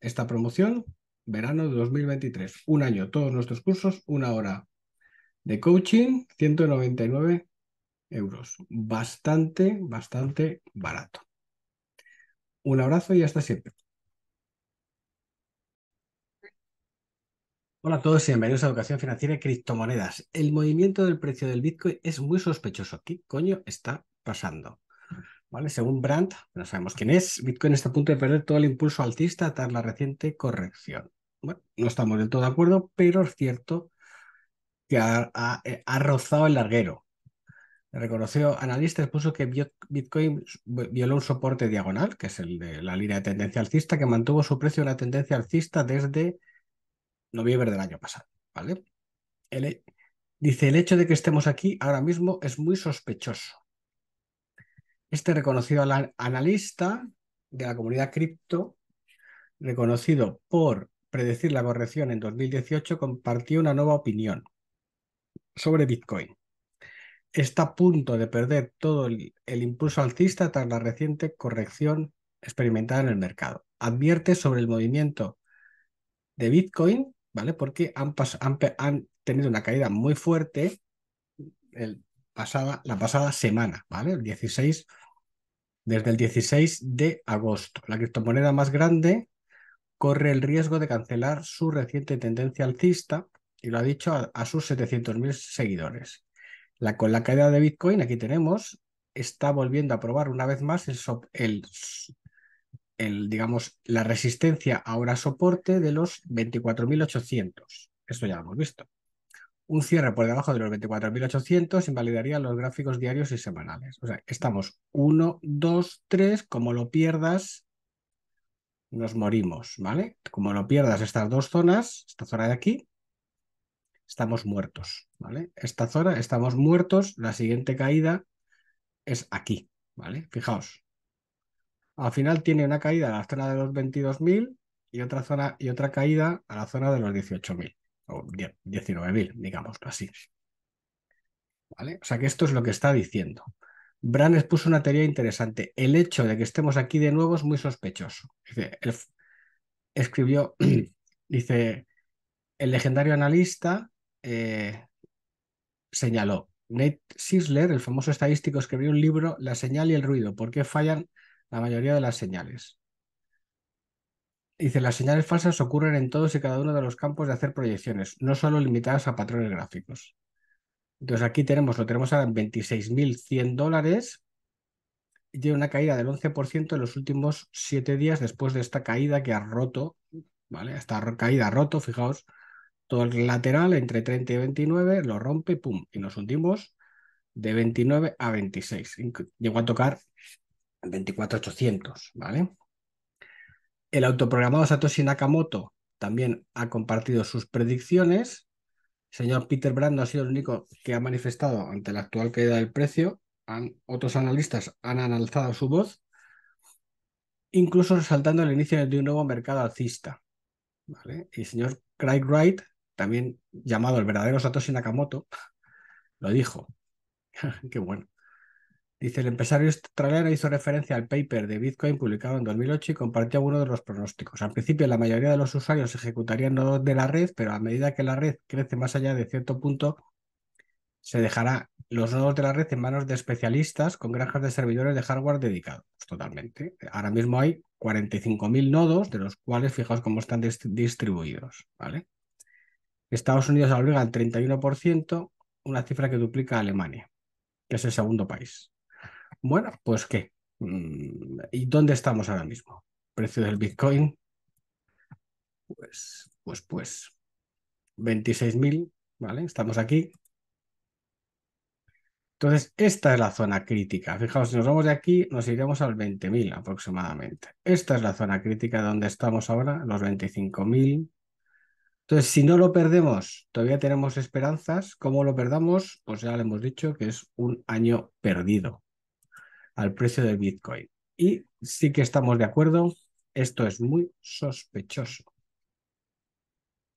esta promoción, verano de 2023, un año, todos nuestros cursos, una hora de coaching, 199 euros. Bastante, bastante barato. Un abrazo y hasta siempre. Hola a todos y bienvenidos a Educación Financiera y Criptomonedas. El movimiento del precio del Bitcoin es muy sospechoso. ¿Qué coño está pasando? Según Brandt, no sabemos quién es, Bitcoin está a punto de perder todo el impulso alcista tras la reciente corrección. Bueno, no estamos del todo de acuerdo, pero es cierto que ha, eh, rozado el larguero. Reconoció analista, expuso que Bitcoin violó un soporte diagonal, que es el de la línea de tendencia alcista, que mantuvo su precio en la tendencia alcista desde noviembre del año pasado. ¿vale? dice, el hecho de que estemos aquí ahora mismo es muy sospechoso. Este reconocido analista de la comunidad cripto, reconocido por predecir la corrección en 2018, compartió una nueva opinión sobre Bitcoin. Está a punto de perder todo el, impulso alcista tras la reciente corrección experimentada en el mercado. Advierte sobre el movimiento de Bitcoin, ¿vale? Porque han, tenido una caída muy fuerte, el pasada, la pasada semana, ¿vale? El 16, desde el 16 de agosto. La criptomoneda más grande corre el riesgo de cancelar su reciente tendencia alcista y lo ha dicho a, sus 700.000 seguidores. La, con la caída de Bitcoin, aquí tenemos, está volviendo a probar una vez más el, digamos, la resistencia ahora soporte de los 24.800. Esto ya lo hemos visto un cierre por debajo de los 24.800 invalidaría los gráficos diarios y semanales. O sea, estamos 1, 2, 3, como lo pierdas, nos morimos, ¿vale? Como lo pierdas estas dos zonas, esta zona de aquí, estamos muertos, ¿vale? Esta zona, estamos muertos, la siguiente caída es aquí, ¿vale? Fijaos. Al final tiene una caída a la zona de los 22.000 y otra zona y otra caída a la zona de los 18.000 o 19.000, digamos así. ¿Vale? O sea que esto es lo que está diciendo. Brand expuso una teoría interesante. El hecho de que estemos aquí de nuevo es muy sospechoso. Dice, el, escribió, dice, el legendario analista eh, señaló, Nate Sisler, el famoso estadístico, escribió un libro, La señal y el ruido, ¿por qué fallan la mayoría de las señales? Dice, las señales falsas ocurren en todos y cada uno de los campos de hacer proyecciones, no solo limitadas a patrones gráficos. Entonces aquí tenemos, lo tenemos ahora en 26.100 dólares y tiene una caída del 11% en los últimos 7 días después de esta caída que ha roto, ¿vale? Esta caída ha roto, fijaos, todo el lateral entre 30 y 29, lo rompe, pum, y nos hundimos de 29 a 26. Llegó a tocar 24.800, ¿vale? El autoprogramado Satoshi Nakamoto también ha compartido sus predicciones. El señor Peter Brand ha sido el único que ha manifestado ante la actual caída del precio. otros analistas han alzado su voz, incluso resaltando el inicio de un nuevo mercado alcista. Y el señor Craig Wright, también llamado el verdadero Satoshi Nakamoto, lo dijo. Qué bueno. Dice, el empresario australiano este hizo referencia al paper de Bitcoin publicado en 2008 y compartió uno de los pronósticos. Al principio, la mayoría de los usuarios ejecutarían nodos de la red, pero a medida que la red crece más allá de cierto punto, se dejará los nodos de la red en manos de especialistas con granjas de servidores de hardware dedicados. Pues totalmente. Ahora mismo hay 45.000 nodos, de los cuales fijaos cómo están distribuidos. Estados Unidos alberga el 31%, una cifra que duplica a Alemania, que es el segundo país. Bueno, pues qué. Mm, ¿Y dónde estamos ahora mismo? Precio del Bitcoin. Pues, pues, pues. 26.000, ¿vale? Estamos aquí. Entonces, esta es la zona crítica. Fijaos, si nos vamos de aquí, nos iremos al 20.000 aproximadamente. Esta es la zona crítica donde estamos ahora, los 25.000. Entonces, si no lo perdemos, todavía tenemos esperanzas. ¿Cómo lo perdamos? Pues ya le hemos dicho que es un año perdido al precio del Bitcoin. Y sí que estamos de acuerdo, esto es muy sospechoso.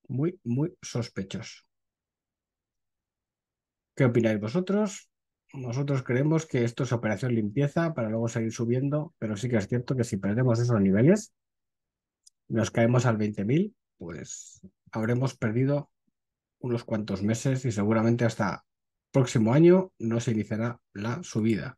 Muy, muy sospechoso. ¿Qué opináis vosotros? Nosotros creemos que esto es operación limpieza para luego seguir subiendo, pero sí que es cierto que si perdemos esos niveles, nos caemos al 20.000, pues habremos perdido unos cuantos meses y seguramente hasta próximo año no se iniciará la subida.